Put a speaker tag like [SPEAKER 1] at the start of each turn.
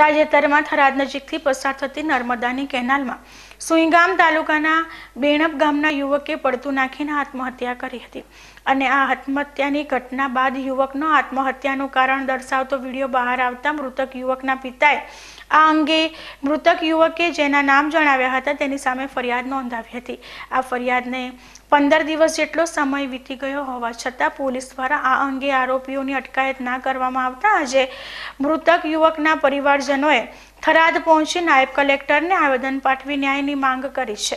[SPEAKER 1] તાજેતરમાં થરાદ નજીકથી પસાર થતી નર્મદાની કેનાલમાં સુઈગામ તાલુકાના બેણપ ગામના યુવકે પડતું નાખીને આત્મહત્યા કરી હતી અને આ આત્મહત્યાની ઘટના બાદ યુવકનો આત્મહત્યાનું કારણ દર્શાવતો વિડીયો બહાર આવતા મૃતક યુવકના પિતાએ આ અંગે મૃતક યુવકે જેના નામ જણાવ્યા હતા તેની સામે ફરિયાદ નોંધાવી હતી આ ફરિયાદને પંદર દિવસ જેટલો સમય વીતી ગયો હોવા છતાં પોલીસ દ્વારા આ અંગે આરોપીઓની અટકાયત ના કરવામાં આવતા આજે મૃતક યુવકના પરિવારજનોએ થરાદ પહોંચી નાયબ કલેક્ટરને આવેદન પાઠવી ન્યાયની માંગ કરી છે